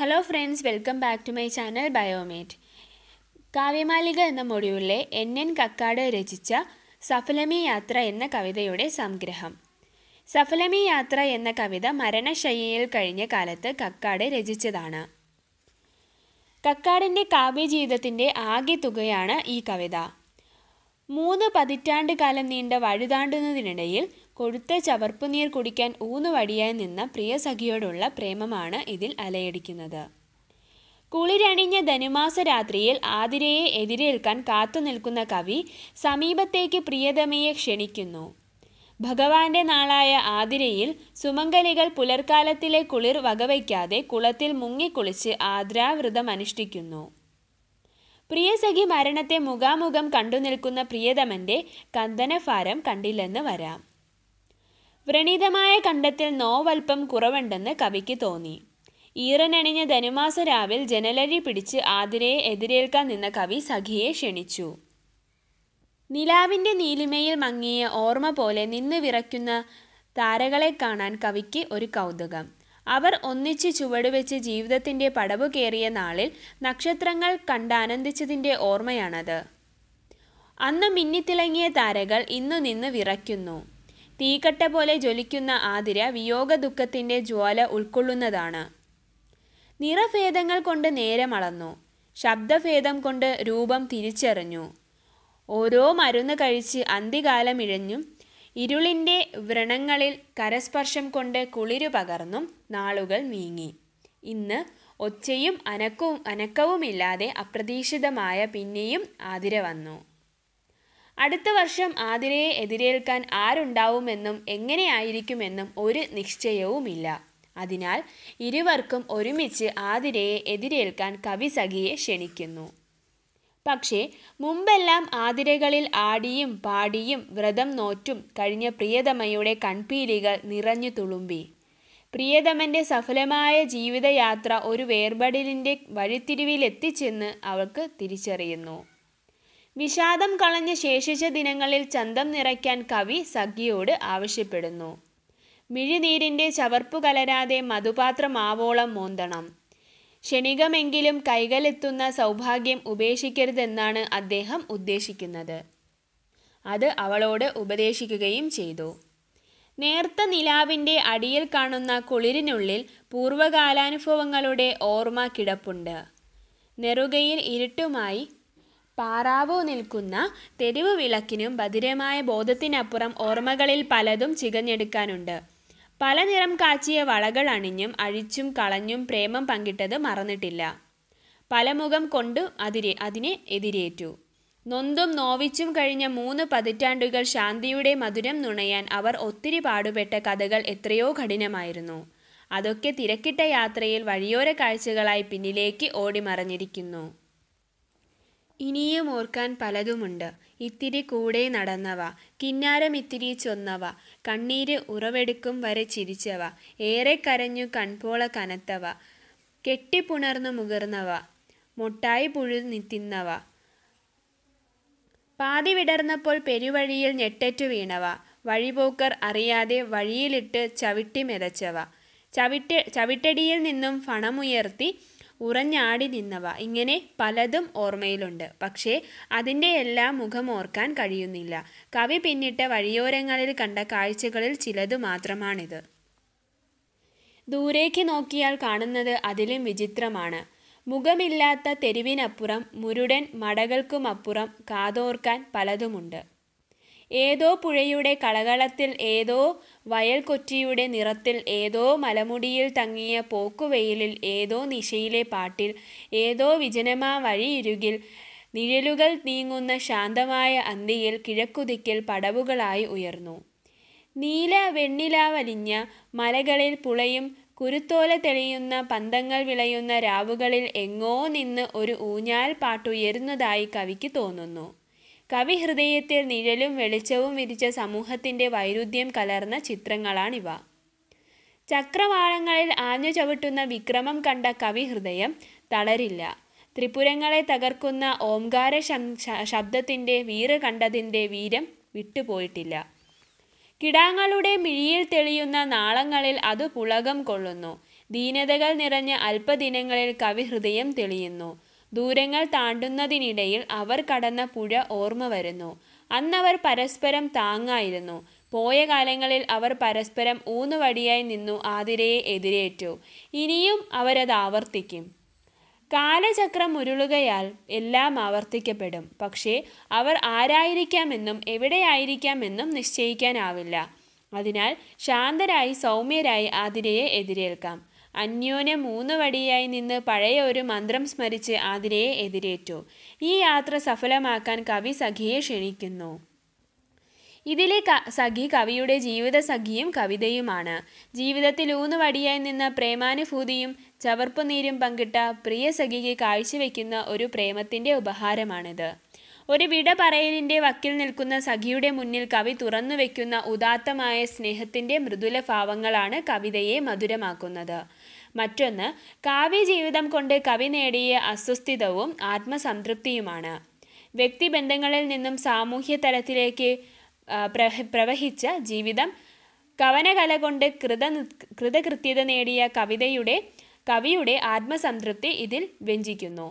hello friends welcome back to my channel Biomate Kavyamalika എന്ന മൊഡ്യൂളിലെ N N Kakkad രചിച്ച സഫലമി യാത്ര എന്ന കവിതയുടെ സംഗ്രഹം സഫലമി യാത്ര എന്ന കവിത മരണശയ്യയിൽ കഴിഞ്ഞ കാലത്ത് കക്കാട് രചിച്ചതാണ് കക്കാടിൻ്റെ കാവ്യജീവിതത്തിൻ്റെ ആകെ തുകയാണ് ഈ കവിത മൂന്ന് പതിറ്റാണ്ട് കാലം നീണ്ട വഴുതാണ്ടുന്നതിനിടയിൽ കൊഴുത്ത ചവർപ്പുനീർ കുടിക്കാൻ ഊന്നുവടിയായി നിന്ന പ്രിയ സഖിയോടുള്ള പ്രേമമാണ് ഇതിൽ അലയടിക്കുന്നത് കുളിരണിഞ്ഞ ധനുമാസ രാത്രിയിൽ ആതിരയെ എതിരേൽക്കാൻ കാത്തുനിൽക്കുന്ന കവി സമീപത്തേക്ക് പ്രിയതമയെ ക്ഷണിക്കുന്നു ഭഗവാന്റെ നാളായ ആതിരയിൽ സുമംഗലികൾ പുലർക്കാലത്തിലെ കുളിർ വകവയ്ക്കാതെ കുളത്തിൽ മുങ്ങിക്കുളിച്ച് ആദ്രാവ്രതം അനുഷ്ഠിക്കുന്നു പ്രിയസഖി മരണത്തെ മുഖാമുഖം കണ്ടുനിൽക്കുന്ന പ്രിയതമന്റെ കന്ദനഫാരം കണ്ടില്ലെന്ന് വരാം വ്രണീതമായ കണ്ടത്തിൽ നോവൽപ്പം കുറവുണ്ടെന്ന് കവിക്ക് തോന്നി ഈറനണിഞ്ഞ ധനുമാസരാവിൽ ജനലരി പിടിച്ച് ആതിരയെ എതിരേൽക്കാൻ നിന്ന കവി സഖിയെ ക്ഷണിച്ചു നിലാവിൻ്റെ നീലിമയിൽ മങ്ങിയ ഓർമ്മ പോലെ നിന്ന് വിറയ്ക്കുന്ന താരകളെ കാണാൻ കവിക്ക് ഒരു കൗതുകം അവർ ഒന്നിച്ച് ചുവടുവെച്ച് ജീവിതത്തിൻ്റെ പടവ് കയറിയ നാളിൽ നക്ഷത്രങ്ങൾ കണ്ടാനന്ദിച്ചതിൻ്റെ ഓർമ്മയാണത് അന്ന് മിന്നിത്തിളങ്ങിയ താരകൾ ഇന്നു നിന്ന് വിറയ്ക്കുന്നു തീക്കട്ട പോലെ ജ്വലിക്കുന്ന ആതിര വിയോഗ ദുഃഖത്തിൻ്റെ ജ്വാല ഉൾക്കൊള്ളുന്നതാണ് നിറഭേദങ്ങൾ കൊണ്ട് നേരം അളന്നു ശബ്ദഭേദം കൊണ്ട് രൂപം തിരിച്ചറിഞ്ഞു ഓരോ മരുന്ന് കഴിച്ച് അന്തികാലം ഇഴഞ്ഞു ഇരുളിൻ്റെ വ്രണങ്ങളിൽ കരസ്പർശം കൊണ്ട് കുളിരു പകർന്നും നാളുകൾ നീങ്ങി ഇന്ന് ഒച്ചയും അനക്കവും അനക്കവുമില്ലാതെ അപ്രതീക്ഷിതമായ പിന്നെയും ആതിര വന്നു അടുത്ത വർഷം ആതിരയെ എതിരേൽക്കാൻ ആരുണ്ടാവുമെന്നും എങ്ങനെയായിരിക്കുമെന്നും ഒരു നിശ്ചയവുമില്ല അതിനാൽ ഇരുവർക്കും ഒരുമിച്ച് ആതിരയെ എതിരേൽക്കാൻ കവി സഖിയെ ക്ഷണിക്കുന്നു പക്ഷേ മുമ്പെല്ലാം ആതിരകളിൽ ആടിയും പാടിയും വ്രതം നോറ്റും കഴിഞ്ഞ പ്രിയതമയുടെ കൺപീലികൾ നിറഞ്ഞു തുളുമ്പി പ്രിയതമൻ്റെ സഫലമായ ജീവിതയാത്ര ഒരു വേർപടലിൻ്റെ വഴിത്തിരിവിലെത്തിച്ചെന്ന് അവൾക്ക് തിരിച്ചറിയുന്നു വിഷാദം കളഞ്ഞ് ശേഷിച്ച ദിനങ്ങളിൽ ചന്തം നിറയ്ക്കാൻ കവി സഖിയോട് ആവശ്യപ്പെടുന്നു മിഴിനീരിൻ്റെ ചവർപ്പ് കലരാതെ മധുപാത്രമാവോളം മോന്തണം ക്ഷണികമെങ്കിലും കൈകലെത്തുന്ന സൗഭാഗ്യം ഉപേക്ഷിക്കരുതെന്നാണ് അദ്ദേഹം ഉദ്ദേശിക്കുന്നത് അത് അവളോട് ഉപദേശിക്കുകയും ചെയ്തു നേർത്ത നിലാവിൻ്റെ അടിയിൽ കാണുന്ന കുളിരിനുള്ളിൽ പൂർവ്വകാലാനുഭവങ്ങളുടെ ഓർമ്മ കിടപ്പുണ്ട് നെറുകയിൽ ഇരുട്ടുമായി പാറാവു നിൽക്കുന്ന തെരുവു വിളക്കിനും ബധിരമായ ബോധത്തിനപ്പുറം ഓർമ്മകളിൽ പലതും ചികഞ്ഞെടുക്കാനുണ്ട് പല നിറം കാച്ചിയ വളകൾ അണിഞ്ഞും അഴിച്ചും കളഞ്ഞും പ്രേമം പങ്കിട്ടത് മറന്നിട്ടില്ല പലമുഖം കൊണ്ട് അതിരെ അതിനെ എതിരേറ്റു നൊന്തും നോവിച്ചും കഴിഞ്ഞ മൂന്ന് പതിറ്റാണ്ടുകൾ ശാന്തിയുടെ മധുരം നുണയാൻ അവർ ഒത്തിരി പാടുപെട്ട കഥകൾ എത്രയോ കഠിനമായിരുന്നു അതൊക്കെ തിരക്കിട്ട യാത്രയിൽ വഴിയോര കാഴ്ചകളായി പിന്നിലേക്ക് ഓടിമറഞ്ഞിരിക്കുന്നു ഇനിയും ഓർക്കാൻ പലതുമുണ്ട് ഇത്തിരി കൂടെ നടന്നവ കിന്നാരമിത്തിരി ചൊന്നവ കണ്ണീര് ഉറവെടുക്കും വരെ ചിരിച്ചവ ഏറെ കരഞ്ഞു കൺപോള കനത്തവ കെട്ടിപ്പുണർന്നു മുകർന്നവ മുട്ടായി പുഴു നിത്തിന്നവ പാതി വിടർന്നപ്പോൾ പെരുവഴിയിൽ ഞെട്ടറ്റു വീണവ വഴിപോക്കർ അറിയാതെ വഴിയിലിട്ട് ചവിട്ടി മെതച്ചവ ചവിട്ട് ചവിട്ടടിയിൽ നിന്നും ഫണമുയർത്തി ഉറഞ്ഞാടി നിന്നവ ഇങ്ങനെ പലതും ഓർമ്മയിലുണ്ട് പക്ഷേ അതിൻ്റെ എല്ലാം മുഖം ഓർക്കാൻ കഴിയുന്നില്ല കവി പിന്നിട്ട വഴിയോരങ്ങളിൽ കണ്ട കാഴ്ചകളിൽ ചിലതു മാത്രമാണിത് ദൂരേക്ക് നോക്കിയാൽ കാണുന്നത് അതിലും വിചിത്രമാണ് മുഖമില്ലാത്ത തെരുവിനപ്പുറം മുരുടൻ മടകൾക്കുമപ്പുറം കാതോർക്കാൻ പലതുമുണ്ട് ഏതോ പുഴയുടെ കളകളത്തിൽ ഏതോ വയൽകൊറ്റിയുടെ നിറത്തിൽ ഏതോ മലമുടിയിൽ തങ്ങിയ പോക്കുവെയിലിൽ ഏതോ നിശയിലെ പാട്ടിൽ ഏതോ വിജനമാ വഴിയിരുകിൽ നിഴലുകൾ നീങ്ങുന്ന ശാന്തമായ അന്തിയിൽ കിഴക്കുതിക്കിൽ പടവുകളായി ഉയർന്നു നീല വെണ്ണിലാവലിഞ്ഞ മലകളിൽ പുളയും കുരുത്തോല തെളിയുന്ന പന്തങ്ങൾ വിളയുന്ന രാവുകളിൽ എങ്ങോ നിന്ന് ഒരു ഊഞ്ഞാൽ പാട്ടുയരുന്നതായി കവിക്ക് തോന്നുന്നു കവി ഹൃദയത്തിൽ നിഴലും വെളിച്ചവും വിരിച്ച സമൂഹത്തിൻ്റെ വൈരുദ്ധ്യം കലർന്ന ചിത്രങ്ങളാണിവ ചക്രവാളങ്ങളിൽ ആഞ്ഞു ചവിട്ടുന്ന വിക്രമം കണ്ട കവി ഹൃദയം തളരില്ല ത്രിപുരങ്ങളെ തകർക്കുന്ന ഓംകാര ശബ്ദത്തിൻ്റെ വീറ് കണ്ടതിൻ്റെ വീരം വിട്ടുപോയിട്ടില്ല കിടാങ്ങളുടെ മിഴിയിൽ തെളിയുന്ന നാളങ്ങളിൽ അത് പുളകം കൊള്ളുന്നു ദീനതകൾ നിറഞ്ഞ അല്പദിനങ്ങളിൽ കവി ഹൃദയം തെളിയുന്നു ദൂരങ്ങൾ താണ്ടുന്നതിനിടയിൽ അവർ കടന്ന പുഴ ഓർമ്മ വരുന്നു അന്നവർ പരസ്പരം താങ്ങായിരുന്നു പോയ കാലങ്ങളിൽ അവർ പരസ്പരം ഊന്നുവടിയായി നിന്നു ആതിരയെ എതിരേറ്റു ഇനിയും അവരത് ആവർത്തിക്കും കാലചക്രം ഉരുളുകയാൽ എല്ലാം ആവർത്തിക്കപ്പെടും പക്ഷേ അവർ ആരായിരിക്കാമെന്നും എവിടെയായിരിക്കാമെന്നും നിശ്ചയിക്കാനാവില്ല അതിനാൽ ശാന്തരായി സൗമ്യരായി ആതിരയെ എതിരേൽക്കാം അന്യോന്യം മൂന്ന് വടിയായി നിന്ന് പഴയ ഒരു മന്ത്രം സ്മരിച്ച് ആതിരയെ എതിരേറ്റു ഈ യാത്ര സഫലമാക്കാൻ കവി സഖിയെ ക്ഷണിക്കുന്നു ഇതിലെ ക സഖി കവിയുടെ ജീവിത സഖിയും കവിതയുമാണ് ജീവിതത്തിൽ വടിയായി നിന്ന പ്രേമാനുഭൂതിയും ചവർപ്പുനീരും പങ്കിട്ട പ്രിയ സഖിക്ക് കാഴ്ചവെക്കുന്ന ഒരു പ്രേമത്തിൻ്റെ ഉപഹാരമാണിത് ഒരു വിട പറയലിൻ്റെ വക്കിൽ നിൽക്കുന്ന സഖിയുടെ മുന്നിൽ കവി തുറന്നു വയ്ക്കുന്ന ഉദാത്തമായ സ്നേഹത്തിൻ്റെ മൃദുല ഭാവങ്ങളാണ് കവിതയെ മധുരമാക്കുന്നത് മറ്റൊന്ന് ജീവിതം കൊണ്ട് കവി നേടിയ അസ്വസ്ഥിതവും ആത്മസംതൃപ്തിയുമാണ് വ്യക്തിബന്ധങ്ങളിൽ നിന്നും സാമൂഹ്യ തലത്തിലേക്ക് പ്രവഹിച്ച ജീവിതം കവനകല കൊണ്ട് കൃത കൃതകൃത്യത നേടിയ കവിതയുടെ കവിയുടെ ആത്മസംതൃപ്തി ഇതിൽ വ്യഞ്ജിക്കുന്നു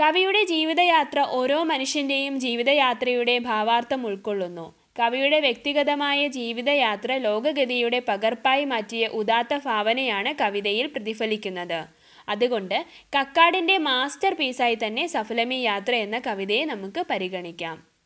കവിയുടെ ജീവിതയാത്ര ഓരോ മനുഷ്യൻ്റെയും ജീവിതയാത്രയുടെ ഭാവാർത്ഥം ഉൾക്കൊള്ളുന്നു കവിയുടെ വ്യക്തിഗതമായ ജീവിതയാത്ര ലോകഗതിയുടെ പകർപ്പായി മാറ്റിയ ഉദാത്ത ഭാവനയാണ് കവിതയിൽ പ്രതിഫലിക്കുന്നത് അതുകൊണ്ട് കക്കാടിൻ്റെ മാസ്റ്റർ പീസായി തന്നെ സഫലമി യാത്ര എന്ന കവിതയെ നമുക്ക് പരിഗണിക്കാം